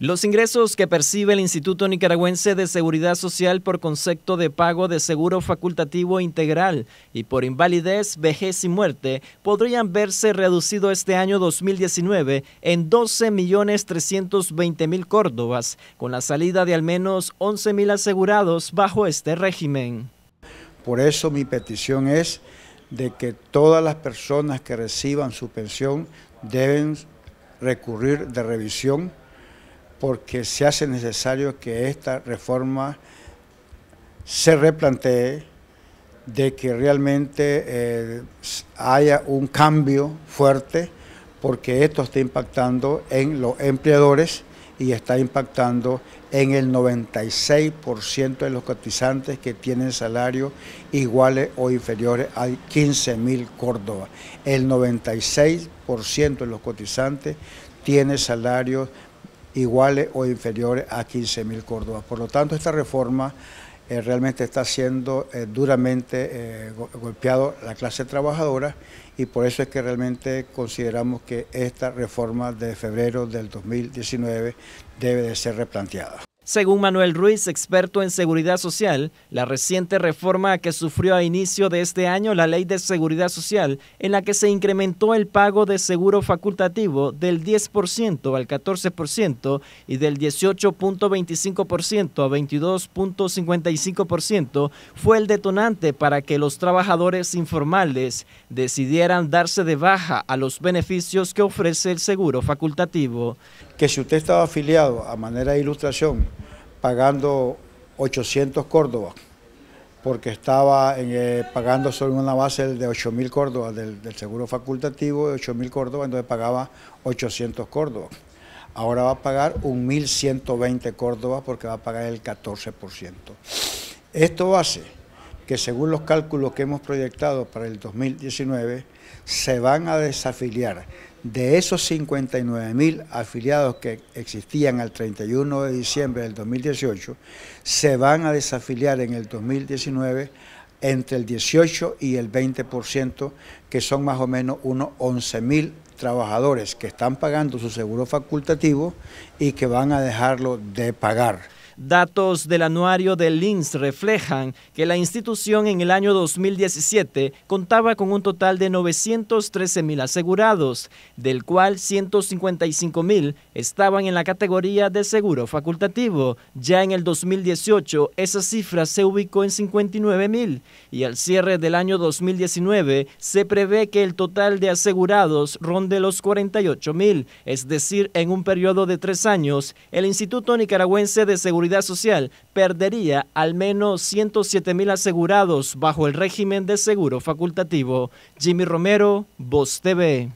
Los ingresos que percibe el Instituto Nicaragüense de Seguridad Social por concepto de pago de seguro facultativo integral y por invalidez, vejez y muerte podrían verse reducido este año 2019 en 12.320.000 córdobas, con la salida de al menos 11.000 asegurados bajo este régimen. Por eso mi petición es de que todas las personas que reciban su pensión deben recurrir de revisión porque se hace necesario que esta reforma se replantee de que realmente eh, haya un cambio fuerte porque esto está impactando en los empleadores y está impactando en el 96% de los cotizantes que tienen salarios iguales o inferiores a 15.000 Córdoba. El 96% de los cotizantes tiene salarios iguales o inferiores a 15.000 Córdobas. Por lo tanto, esta reforma eh, realmente está siendo eh, duramente eh, golpeada golpeado la clase trabajadora y por eso es que realmente consideramos que esta reforma de febrero del 2019 debe de ser replanteada. Según Manuel Ruiz, experto en seguridad social, la reciente reforma que sufrió a inicio de este año la Ley de Seguridad Social, en la que se incrementó el pago de seguro facultativo del 10% al 14% y del 18.25% a 22.55%, fue el detonante para que los trabajadores informales decidieran darse de baja a los beneficios que ofrece el seguro facultativo. Que si usted estaba afiliado a manera de ilustración, pagando 800 Córdoba, porque estaba eh, pagando sobre una base de 8.000 Córdobas, del, seguro facultativo de 8.000 córdoba entonces pagaba 800 Córdoba. Ahora va a pagar 1.120 Córdobas porque va a pagar el 14%. Esto hace que según los cálculos que hemos proyectado para el 2019, se van a desafiliar de esos 59 mil afiliados que existían al 31 de diciembre del 2018, se van a desafiliar en el 2019 entre el 18 y el 20%, que son más o menos unos 11 mil trabajadores que están pagando su seguro facultativo y que van a dejarlo de pagar. Datos del anuario del Lins reflejan que la institución en el año 2017 contaba con un total de 913 mil asegurados, del cual 155 mil estaban en la categoría de seguro facultativo. Ya en el 2018 esa cifra se ubicó en 59 mil y al cierre del año 2019 se prevé que el total de asegurados ronde los 48 mil, es decir, en un periodo de tres años, el Instituto Nicaragüense de Seguridad Social perdería al menos 107 mil asegurados bajo el régimen de seguro facultativo. Jimmy Romero, Voz TV.